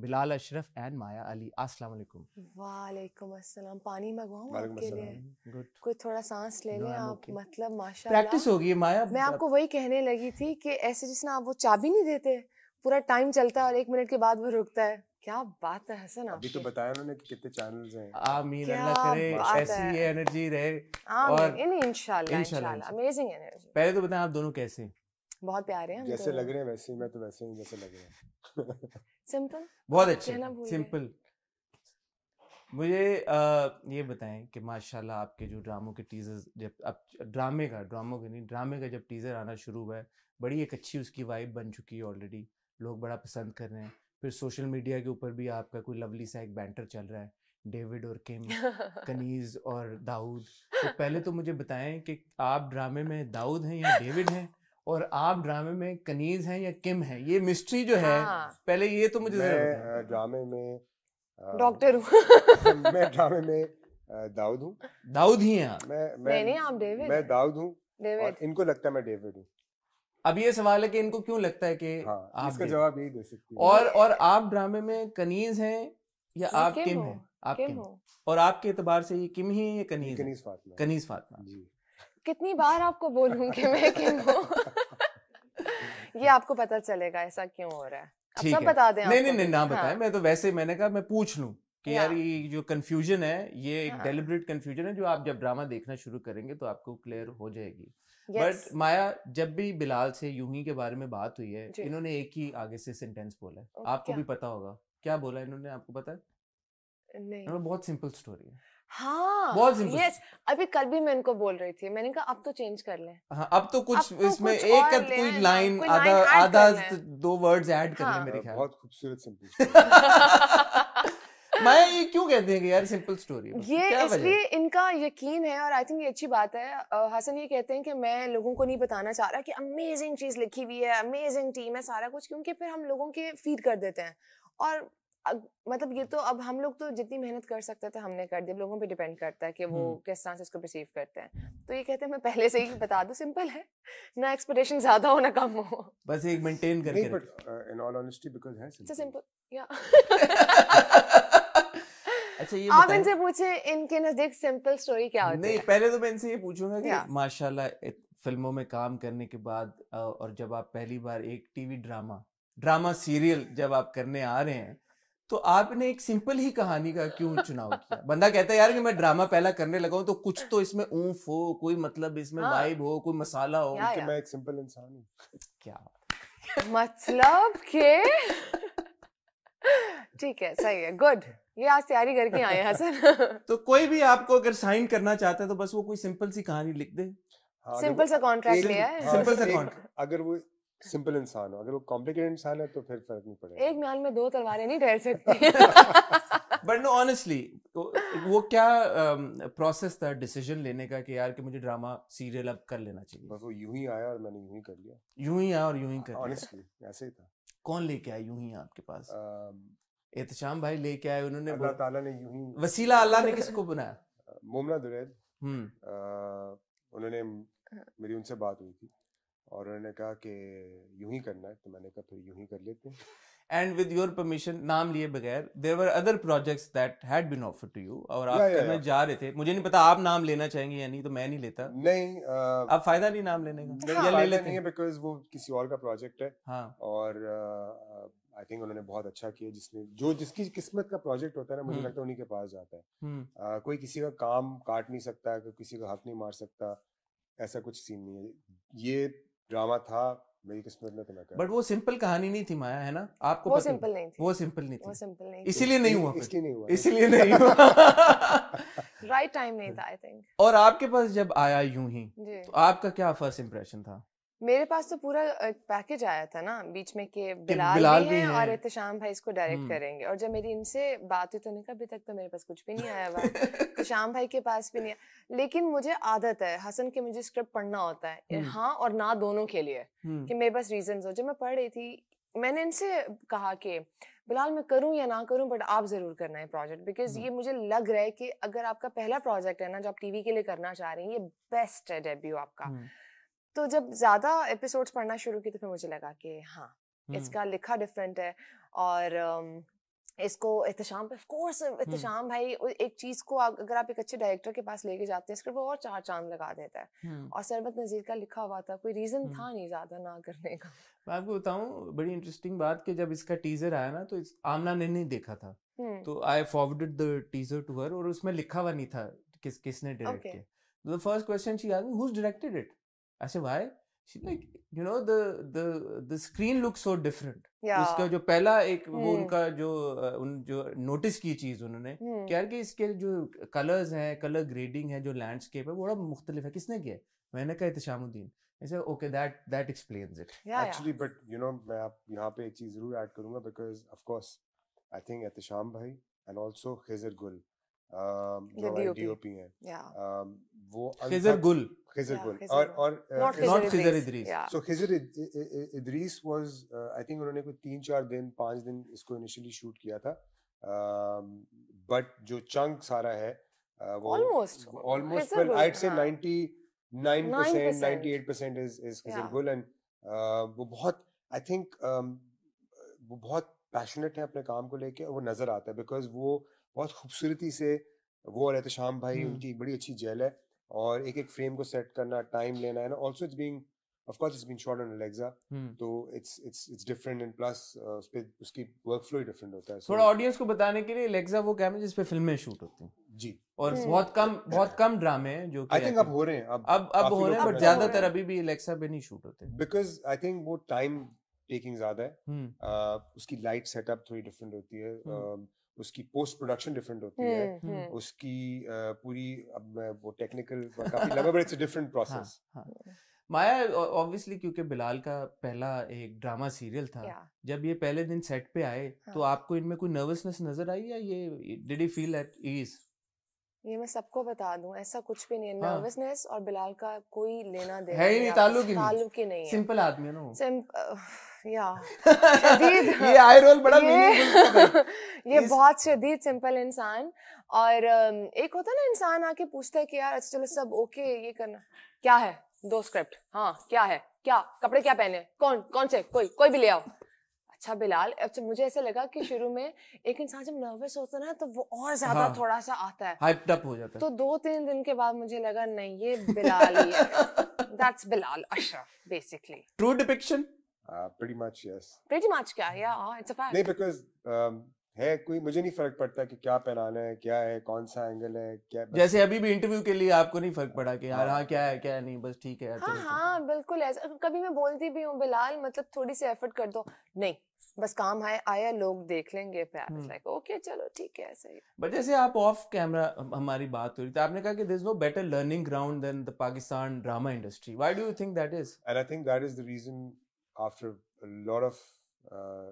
Bilal Ashraf and Maya Ali अस्सलाम वालेकुम वालेकुम अस्सलाम पानी मंगवाऊं आपके लिए गुड कोई थोड़ा सांस ले लें आप okay. मतलब माशाल्लाह प्रैक्टिस हो होगी माया मैं आपको वही कहने लगी थी कि ऐसे जिसना आप वो चाबी नहीं देते पूरा टाइम चलता है और एक मिनट के बाद वो रुकता है क्या बात है हसन अभी तो बताया उन्होंने कि कितने चैनल्स हैं आमीन अल्लाह करे ऐसी ये एनर्जी रहे और इन इंशाल्लाह इंशाल्लाह अमेजिंग एनर्जी पहले तो बताएं आप दोनों कैसे बहुत प्यारे हैं जैसे लग रहे हैं वैसे ही मैं तो वैसे ही जैसे लग रहे हैं सिंपल बहुत अच्छे सिंपल मुझे आ, ये बताएं कि माशाल्लाह आपके जो ड्रामों के टीजर जब अब ड्रामे का ड्रामों के नहीं ड्रामे का जब टीज़र आना शुरू हुआ है बड़ी एक अच्छी उसकी वाइब बन चुकी है ऑलरेडी लोग बड़ा पसंद कर रहे हैं फिर सोशल मीडिया के ऊपर भी आपका कोई लवली सा एक बैंटर चल रहा है डेविड और किम कनीज और दाऊद तो पहले तो मुझे बताएं कि आप ड्रामे में दाऊद हैं या डेविड हैं और आप ड्रामे में कनीज हैं या किम हैं ये मिस्ट्री जो है हाँ। पहले ये तो मुझे मैं ड्रामे में डॉक्टर हूँ मैं ड्रामे में दाऊद हूँ दाऊद ही हैं मैं मैं नहीं आप डेविड मैं दाऊद हूँ इनको लगता है मैं डेविड हूँ अब ये सवाल है कि इनको क्यों लगता है कि हाँ, आप इसका जवाब यही दे सकते हैं और और आप ड्रामे में कनीज हैं या आप किम हैं आप किम और आपके एतबार से ये किम ही है या कनीज कनीज फातिमा कनीज फातिमा जी कितनी बार आपको बोलूंगी मैं कि वो ये आपको पता चलेगा ऐसा क्यों हो रहा है सब बता दें नहीं नहीं नहीं ना हाँ। बताएं हाँ। मैं तो वैसे मैंने कहा मैं पूछ लूं कि यार ये जो कंफ्यूजन है ये एक डेलिब्रेट हाँ. कंफ्यूजन है जो आप जब ड्रामा देखना शुरू करेंगे तो आपको क्लियर हो जाएगी बट yes. माया जब भी बिलाल से यूही के बारे में बात हुई है इन्होंने एक ही आगे से सेंटेंस बोला है आपको भी पता होगा क्या बोला इन्होंने आपको पता है नहीं बहुत सिंपल स्टोरी है हाँ yes, अभी कल भी मैं इनको बोल रही थी मैंने कहा अब तो चेंज कर ले हाँ, अब तो कुछ अब तो इसमें कुछ एक अद कोई लाइन आधा आधा दो वर्ड्स ऐड कर ले हाँ। मेरे हाँ, ख्याल बहुत खूबसूरत सिंपल मैं ये क्यों कहते हैं कि यार सिंपल स्टोरी ये इसलिए इनका यकीन है और आई थिंक ये अच्छी बात है हसन ये कहते हैं कि मैं लोगों को नहीं बताना चाह रहा कि अमेजिंग चीज लिखी हुई है अमेजिंग टीम है सारा कुछ क्योंकि फिर हम लोगों के फीड कर देते हैं और मतलब ये तो अब हम लोग तो जितनी मेहनत कर सकते थे हमने कर दी अब लोगों पे डिपेंड करता है कि वो किस तरह से इसको परसीव करते हैं तो ये कहते हैं मैं पहले से ही बता दूं सिंपल है ना एक्सपेक्टेशन ज्यादा हो ना कम हो बस एक मेंटेन करके but in all honesty because है सिंपल सिंपल या अच्छा ये आप इनसे पूछे इनके नजदीक सिंपल स्टोरी क्या होती है नहीं पहले तो मैं इनसे ये पूछूंगा कि माशाल्लाह फिल्मों में काम करने के बाद और जब आप पहली बार एक टीवी ड्रामा ड्रामा सीरियल जब आप करने आ रहे हैं तो आपने एक सिंपल ही कहानी का क्यों चुनाव किया बंदा कहता है यार कि मैं ड्रामा पहला करने लगा हूं तो कुछ तो इसमें ऊंफ हो कोई मतलब इसमें हाँ। वाइब हो कोई मसाला हो या, या। मैं एक सिंपल इंसान हूं क्या मतलब के ठीक है सही है गुड ये आज तैयारी करके आए हैं सर तो कोई भी आपको अगर साइन करना चाहता है तो बस वो कोई सिंपल सी कहानी लिख दे हाँ, हाँ, सिंपल सा कॉन्ट्रैक्ट लिया है सिंपल सा कॉन्ट्रैक्ट अगर वो सिंपल इंसान हो अगर वो कॉम्प्लिकेटेड इंसान है तो फिर फर्क नहीं पड़ेगा एक म्याल में दो तलवारें नहीं ठहर सकती बट नो ऑनेस्टली वो क्या प्रोसेस um, था डिसीजन लेने का कि यार कि मुझे ड्रामा सीरियल अब कर लेना चाहिए बस वो यूं ही आया और मैंने यूं ही कर लिया यूं ही आया और यूं ही कर ऑनेस्टली ऐसे ही था कौन लेके आया यूं ही आपके पास um, एहतशाम भाई लेके आए उन्होंने अल्लाह ताला ने यूं ही वसीला अल्लाह ने किसको बनाया मोमना दुरैद हम्म उन्होंने हाँ। मेरी उनसे बात हुई थी और उन्होंने कहा कि यूं ही करना है तो मैंने कहा फिर यूं ही कर लेते हैं एंड विद योर परमिशन नाम लिए बगैर were other projects that had been offered to you और आप या, करने जा रहे थे मुझे नहीं पता आप नाम लेना चाहेंगे या नहीं तो मैं नहीं लेता नहीं आ, आप फायदा नहीं नाम लेने का नहीं, हाँ, या ले लेते हैं बिकॉज वो किसी और का प्रोजेक्ट है हाँ और आई थिंक उन्होंने बहुत अच्छा किया जिसने जो जिसकी किस्मत का प्रोजेक्ट होता है ना मुझे हम्म। लगता है उन्हीं के पास जाता है आ, हम्म। कोई किसी का काम काट नहीं सकता कोई किसी का हक नहीं मार सकता ऐसा कुछ सीन नहीं है ये ड्रामा था मेरी किस्मत में तो मैं बट वो सिंपल कहानी नहीं थी माया है ना आपको वो सिंपल नहीं थी वो सिंपल नहीं थी वो सिंपल नहीं इसीलिए नहीं हुआ इसलिए नहीं हुआ इसीलिए नहीं हुआ राइट टाइम नहीं था आई थिंक और आपके पास जब आया यूं ही तो आपका क्या फर्स्ट इंप्रेशन था मेरे पास तो पूरा पैकेज आया था ना बीच में के बिलाल, बिलाल भी, भी है और एहतशाम भाई इसको डायरेक्ट हम्म। करेंगे और जब मेरी इनसे बात तो हुई तो उन्होंने कहा अभी तक तो मेरे पास कुछ भी नहीं आया हुआ तो एहतशाम भाई के पास भी नहीं आया लेकिन मुझे आदत है हसन के मुझे स्क्रिप्ट पढ़ना होता है हम्म। हाँ और ना दोनों के लिए हम्म। कि मेरे पास रीजन हो जब मैं पढ़ रही थी मैंने इनसे कहा कि बिलाल मैं करूं या ना करूं बट आप ज़रूर करना है प्रोजेक्ट बिकॉज ये मुझे लग रहा है कि अगर आपका पहला प्रोजेक्ट है ना जो आप टीवी के लिए करना चाह रहे हैं ये बेस्ट है डेब्यू आपका तो जब ज़्यादा एपिसोड्स पढ़ना शुरू की तो फिर मुझे लगा कि हाँ इसका लिखा डिफरेंट है और इसको एहतम पे कोर्स एहतम भाई एक चीज़ को अगर आप एक अच्छे डायरेक्टर के पास लेके जाते हैं वो और चार चांद लगा देता है और सरबत नज़ीर का लिखा हुआ था कोई रीज़न था नहीं ज़्यादा ना करने का मैं आपको बताऊं बड़ी इंटरेस्टिंग बात कि जब इसका टीज़र आया ना तो आमना ने नहीं देखा था तो I forwarded the teaser to her और उसमें लिखा हुआ नहीं था किस किसने डायरेक्ट किया the first question she asked who directed it I said, why? She's like, you know, the the the screen looks so different. Yeah. उसका जो पहला एक hmm. वो उनका जो उन जो नोटिस की चीज उन्होंने hmm. क्या कि इसके जो कलर्स हैं कलर ग्रेडिंग है जो लैंडस्केप है बड़ा मुख्तलिफ है किसने किया मैंने कहा इतशामुद्दीन said, okay, that that explains it. Yeah, Actually, yeah. but you know, मैं आप यहाँ पे एक चीज जरूर ऐड करूँगा because of course, I think Etisham भाई and also Khizr Gul. जो डीओपी हैं वो खिजर गुल खिजर गुल और और not Khizr Idrees so Khizr Idrees was I think उन्होंने कोई तीन चार दिन पांच दिन इसको इनिशियली शूट किया था बट जो चंक सारा है वो ऑलमोस्ट ऑलमोस्ट वेल आईड से 99% 98% इज इज खिजर गुल एंड वो बहुत आई थिंक वो बहुत पैशनेट है अपने काम को लेके और वो नजर आता है बिकॉज वो बहुत खूबसूरती से वो और एहतम भाई उनकी बड़ी अच्छी जेल है और एक एक फ्रेम को सेट करना टाइम लेना है ना ऑल्सो इट्स बीइंग तो uh, उस उसकी ही होता है थोड़ा so, ऑडियंस को बताने के लिए एलेक्सा वो कैमरा जिस फिल्में शूट होती हैं जी और hmm. बहुत कम बहुत कम ड्रामे हैं जो आई थिंक अब हो रहे हैं अब अब हो रहे हैं बट ज्यादातर अभी भी पे नहीं शूट होते बिकॉज आई थिंक वो टाइम टेकिंग ज्यादा है उसकी लाइट सेटअप थोड़ी डिफरेंट होती है उसकी पोस्ट प्रोडक्शन डिफरेंट होती है उसकी पूरी अब मैं वो टेक्निकल काफी लगा but it's a different process Maya obviously क्योंकि बिलाल का पहला एक ड्रामा सीरियल था yeah. जब ये पहले दिन सेट पे आए हाँ. तो आपको इनमें कोई नर्वसनेस नजर आई या ये did you feel at ease ये मैं सबको बता दूं ऐसा कुछ भी नहीं है नर्वसनेस हाँ। और बिलाल का कोई लेना देना है ही नहीं ताल्लुक ही नहीं सिंपल आदमी है ना सिंपल या शदीद ये आई रोल बड़ा ये, ये बहुत शदीद सिंपल इंसान और एक होता ना इंसान आके पूछता है कि यार अच्छा चलो सब ओके ये करना क्या है दो स्क्रिप्ट हाँ क्या है क्या कपड़े क्या पहने कौन कौन से कोई कोई भी ले आओ अच्छा बिलाल अच्छा मुझे ऐसा लगा कि शुरू में एक इंसान जब नर्वस होता है ना तो वो और ज्यादा हाँ, थोड़ा सा आता है हाइप्ड अप हो जाता है तो दो तीन दिन के बाद मुझे लगा नहीं ये बिलाल ही है that's Bilal Ashraf basically true depiction Uh, pretty much yes. Pretty much kya Yeah, oh, it's a fact. nahi because um, है कोई मुझे नहीं फर्क पड़ता कि क्या पहनाना है क्या है कौन सा एंगल है क्या बस... जैसे अभी भी इंटरव्यू के लिए आपको नहीं फर्क पड़ा कि यार हाँ क्या है क्या है नहीं बस ठीक है हाँ तो हाँ बिल्कुल ऐसा कभी मैं बोलती भी हूँ बिलाल मतलब थोड़ी सी एफर्ट कर दो नहीं बस काम है आया लोग देख लेंगे लाइक ओके हम्म। चलो ठीक है ऐसे ही बट जैसे आप ऑफ कैमरा हमारी बात हो रही थी आपने कहा कि there no better learning ground than the Pakistan drama industry why do you think that is and I think that is the reason after a lot of uh,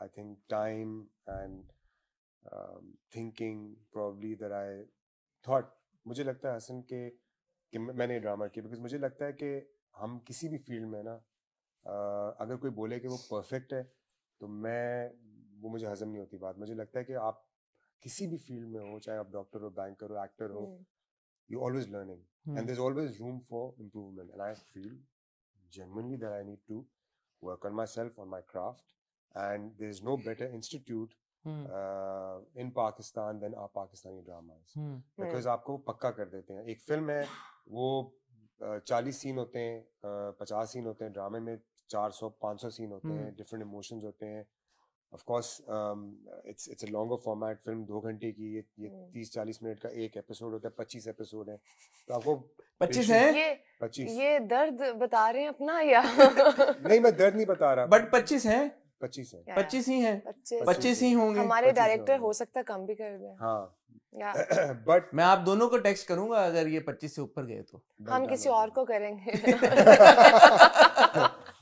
I think time and um, thinking probably that I thought मुझे लगता है हसन के कि मैंने drama किया because मुझे लगता है कि हम किसी भी फील्ड में ना अगर कोई बोले कि वो परफेक्ट है तो मैं वो मुझे हजम नहीं होती बात मुझे लगता है कि आप किसी भी फील्ड में हो चाहे आप डॉक्टर हो बैंकर हो एक्टर हो you always learning and there always room for improvement and I feel genuinely that I need to work on myself on my craft and there is no better institute hmm. uh, in Pakistan than our Pakistani dramas hmm. because hmm. आपको पक्का कर देते हैं एक film है वो चालीस uh, drama होते हैं पचास uh, different emotions. हैं of course it's it's a longer format film दो घंटे की ये ये हम्म। तीस चालीस मिनट का एक एपिसोड होता है पच्चीस एपिसोड है तो आपको पच्चीस है ये पच्चीस ये दर्द बता रहे हैं अपना या नहीं मैं दर्द नहीं बता रहा बट पच्चीस है पच्चीस है पच्चीस ही है पच्चीस ही होंगे हमारे डायरेक्टर हो सकता कम भी कर दे हाँ बट मैं आप दोनों को टेक्स्ट करूंगा अगर ये पच्चीस से ऊपर गए तो हम किसी और को करेंगे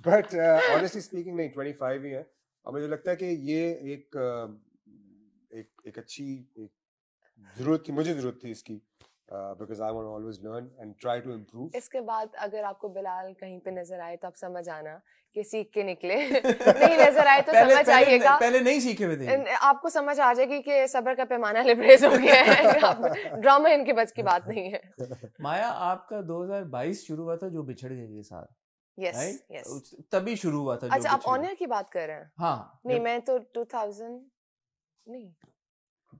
बट ऑनेस्टली स्पीकिंग नहीं ट्वेंटी फाइव ही है और मुझे लगता है कि ये एक एक एक अच्छी एक जरूरत थी मुझे जरूरत थी इसकी because I want always learn and try to improve इसके बाद अगर आपको बिलाल कहीं पे नजर आए तो आप समझ आना कि सीख के निकले नहीं नजर आए तो पहले, समझ आइएगा पहले पहले नहीं सीखे हुए थे आपको समझ आ जाएगी कि सब्र का पैमाना लिब्रेज हो गया है ड्रामा इनके बच की बात नहीं है माया आपका 2022 शुरू हुआ था जो बिछड़ गई ये साल यस यस तभी शुरू हुआ था अच्छा आप ऑनर की बात कर रहे हैं हाँ नहीं मैं तो 2000 नहीं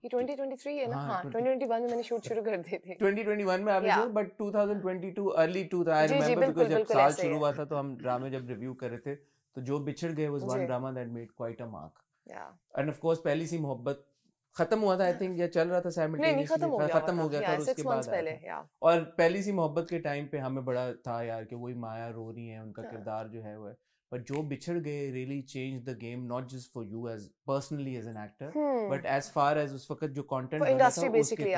ये 2023 है ना हाँ, 2021 हाँ, में मैंने शूट शुरू कर दी थी 2021 में आपने शुरू but 2022 early 2000 I remember because जब साल शुरू हुआ था तो हम ड्रामे जब रिव्यू कर रहे थे तो Jo Bichhad Gaye was one drama that made quite a mark and of course Pehli Si मोहब्बत खत्म हुआ था आई थिंक या चल रहा था नहीं, खत्म हो गया खत्म हो मतलब गया था उसके बाद पहले और पहली सी मोहब्बत के टाइम पे हमें बड़ा था यार कि वही माया रो रही है उनका हाँ। किरदार जो है वो but Jo Bichhad Gaye really change the game not just for you as personally as an actor but as far as उस वक्त जो कॉन्टेंट इंडस्ट्री बेसिकली